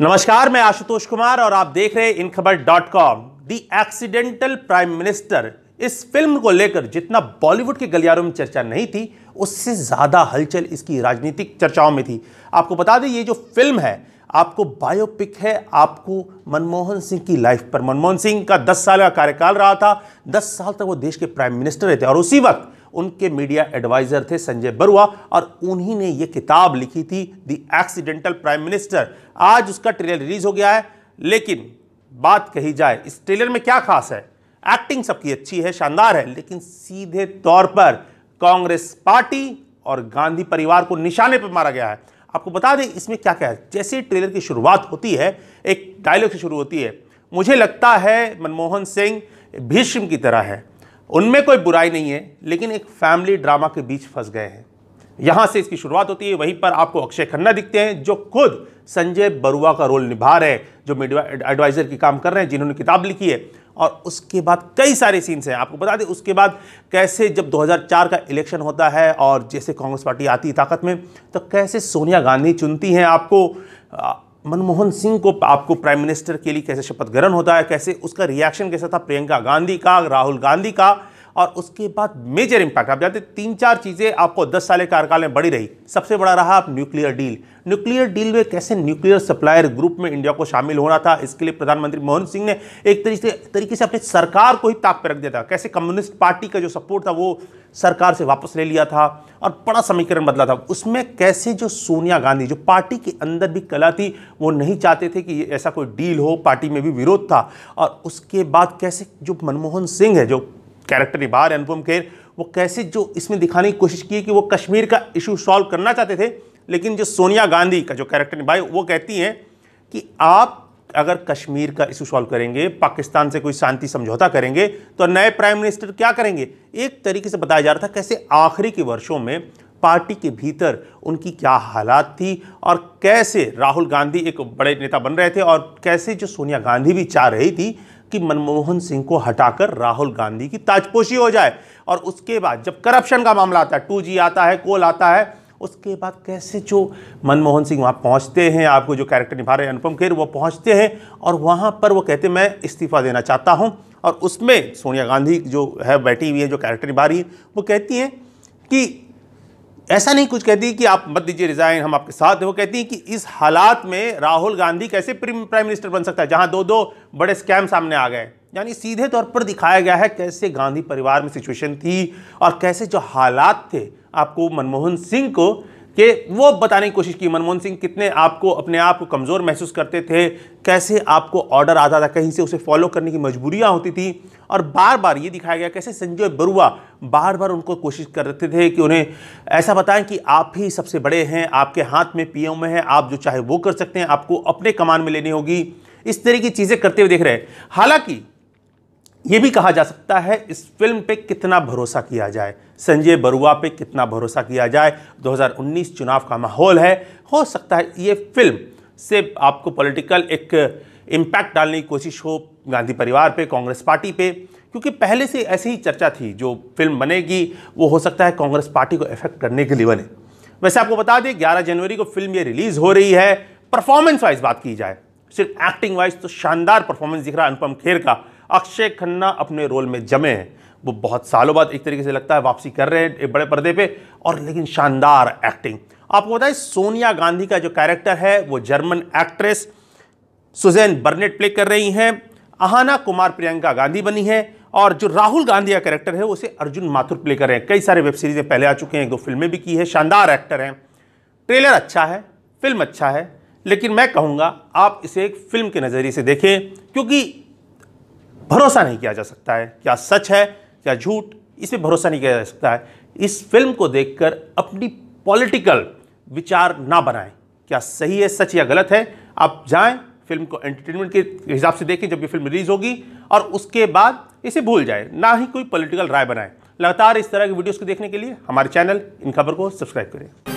नमस्कार मैं आशुतोष कुमार और आप देख रहे हैं In Khabar dot com the accidental prime minister इस फिल्म को लेकर जितना बॉलीवुड के गलियारों में चर्चा नहीं थी उससे ज़्यादा हलचल इसकी राजनीतिक चर्चाओं में थी आपको बता दें ये जो फिल्म है आपको बायोपिक है आपको मनमोहन सिंह की लाइफ पर मनमोहन सिंह का 10 साल का कार्यकाल रहा था 10 साल तक वो देश के प्राइम मिनिस्टर रहे थे और उसी वक्त उनके मीडिया एडवाइज़र थे संजय बरुआ और उन्हीं ने यह किताब लिखी थी द एक्सीडेंटल प्राइम मिनिस्टर आज उसका ट्रेलर रिलीज हो गया है लेकिन बात कही जाए इस ट्रेलर में क्या खास है एक्टिंग सबकी अच्छी है शानदार है लेकिन सीधे तौर पर कांग्रेस पार्टी और गांधी परिवार को निशाने पर मारा गया है आपको बता दें इसमें क्या क्या है जैसे ट्रेलर की शुरुआत होती है एक डायलॉग से शुरू होती है मुझे लगता है मनमोहन सिंह भीष्म की तरह है उनमें कोई बुराई नहीं है लेकिन एक फैमिली ड्रामा के बीच फंस गए हैं यहाँ से इसकी शुरुआत होती है वहीं पर आपको अक्षय खन्ना दिखते हैं जो खुद संजय बरुआ का रोल निभा रहे हैं जो एडवाइज़र की काम कर रहे हैं जिन्होंने किताब लिखी है और उसके बाद कई सारे सीन्स हैं आपको बता दें उसके बाद कैसे जब 2004 का इलेक्शन होता है और जैसे कांग्रेस पार्टी आती है ताकत में तो कैसे सोनिया गांधी चुनती हैं आपको मनमोहन सिंह को आपको प्राइम मिनिस्टर के लिए कैसे शपथ ग्रहण होता है कैसे उसका रिएक्शन कैसा था प्रियंका गांधी का राहुल गांधी का और उसके बाद मेजर इंपैक्ट आप जानते तीन चार चीज़ें आपको दस साल के कार्यकाल में बड़ी रही सबसे बड़ा रहा आप न्यूक्लियर डील न्यूक्लियर डील में कैसे न्यूक्लियर सप्लायर ग्रुप में इंडिया को शामिल होना था इसके लिए प्रधानमंत्री मोहन सिंह ने एक तरीके तरीके से अपनी सरकार को ही ताक पर रख दिया था कैसे कम्युनिस्ट पार्टी का जो सपोर्ट था वो सरकार से वापस ले लिया था और बड़ा समीकरण बदला था उसमें कैसे जो सोनिया गांधी जो पार्टी के अंदर भी कला थी वो नहीं चाहते थे कि ऐसा कोई डील हो पार्टी में भी विरोध था और उसके बाद कैसे जो मनमोहन सिंह है जो कैरेक्टर निभा रहे अनुपम खेर वो कैसे जो इसमें दिखाने की कोशिश की कि वो कश्मीर का इशू सॉल्व करना चाहते थे लेकिन जो सोनिया गांधी का जो कैरेक्टर निभाए वो कहती हैं कि आप अगर कश्मीर का इशू सॉल्व करेंगे पाकिस्तान से कोई शांति समझौता करेंगे तो नए प्राइम मिनिस्टर क्या करेंगे एक तरीके से बताया जा रहा था कैसे आखिरी के वर्षों में पार्टी के भीतर उनकी क्या हालात थी और कैसे राहुल गांधी एक बड़े नेता बन रहे थे और कैसे जो सोनिया गांधी भी चाह रही थी कि मनमोहन सिंह को हटाकर राहुल गांधी की ताजपोशी हो जाए और उसके बाद जब करप्शन का मामला आता है टू जी आता है कोल आता है उसके बाद कैसे जो मनमोहन सिंह वहाँ पहुँचते हैं आपको जो कैरेक्टर निभा रहे हैं अनुपम खेर वो पहुँचते हैं और वहाँ पर वो कहते हैं मैं इस्तीफा देना चाहता हूँ और उसमें सोनिया गांधी जो है बैठी हुई है जो कैरेक्टर निभा रही है वो कहती हैं कि ऐसा नहीं कुछ कहती कि आप मत दीजिए रिज़ाइन हम आपके साथ हैं वो कहती हैं कि इस हालात में राहुल गांधी कैसे प्राइम मिनिस्टर बन सकता है जहां दो दो बड़े स्कैम सामने आ गए यानी सीधे तौर पर दिखाया गया है कैसे गांधी परिवार में सिचुएशन थी और कैसे जो हालात थे आपको मनमोहन सिंह को कि वो बताने की कोशिश की मनमोहन सिंह कितने आपको अपने आप को कमज़ोर महसूस करते थे कैसे आपको ऑर्डर आता था कहीं से उसे फॉलो करने की मजबूरियाँ होती थी और बार बार ये दिखाया गया कैसे संजय बरुआ बार बार उनको कोशिश करते थे कि उन्हें ऐसा बताएं कि आप ही सबसे बड़े हैं आपके हाथ में पीएम है आप जो चाहे वो कर सकते हैं आपको अपने कमान में लेनी होगी इस तरह की चीज़ें करते हुए देख रहे हैं हालांकि ये भी कहा जा सकता है इस फिल्म पे कितना भरोसा किया जाए संजय बरुआ पे कितना भरोसा किया जाए 2019 चुनाव का माहौल है हो सकता है ये फिल्म से आपको पॉलिटिकल एक इम्पैक्ट डालने की कोशिश हो गांधी परिवार पे कांग्रेस पार्टी पे क्योंकि पहले से ऐसी ही चर्चा थी जो फिल्म बनेगी वो हो सकता है कांग्रेस पार्टी को इफेक्ट करने के लिए बने वैसे आपको बता दें 11 जनवरी को फिल्म ये रिलीज़ हो रही है परफॉर्मेंस वाइज बात की जाए सिर्फ एक्टिंग वाइज तो शानदार परफॉर्मेंस दिख रहा है अनुपम खेर का अक्षय खन्ना अपने रोल में जमे हैं वो बहुत सालों बाद एक तरीके से लगता है वापसी कर रहे हैं बड़े पर्दे पे और लेकिन शानदार एक्टिंग आपको बताएं सोनिया गांधी का जो कैरेक्टर है वो German actress Suzanne Bernert play कर रही हैं अहाना कुमार प्रियंका गांधी बनी है और जो राहुल गांधी का कैरेक्टर है उसे अर्जुन माथुर प्ले कर रहे हैं कई सारे वेब सीरीज़ें पहले आ चुके हैं एक दो फिल्में भी की है शानदार एक्टर हैं ट्रेलर अच्छा है फिल्म अच्छा है लेकिन मैं कहूँगा आप इसे एक फिल्म के नज़रिए से देखें क्योंकि भरोसा नहीं किया जा सकता है क्या सच है क्या झूठ इस पर भरोसा नहीं किया जा सकता है इस फिल्म को देखकर अपनी पॉलिटिकल विचार ना बनाएं क्या सही है सच या गलत है आप जाएं फिल्म को एंटरटेनमेंट के हिसाब से देखें जब ये फिल्म रिलीज़ होगी और उसके बाद इसे भूल जाए ना ही कोई पॉलिटिकल राय बनाए लगातार इस तरह की वीडियोस को देखने के लिए हमारे चैनल इन खबर को सब्सक्राइब करें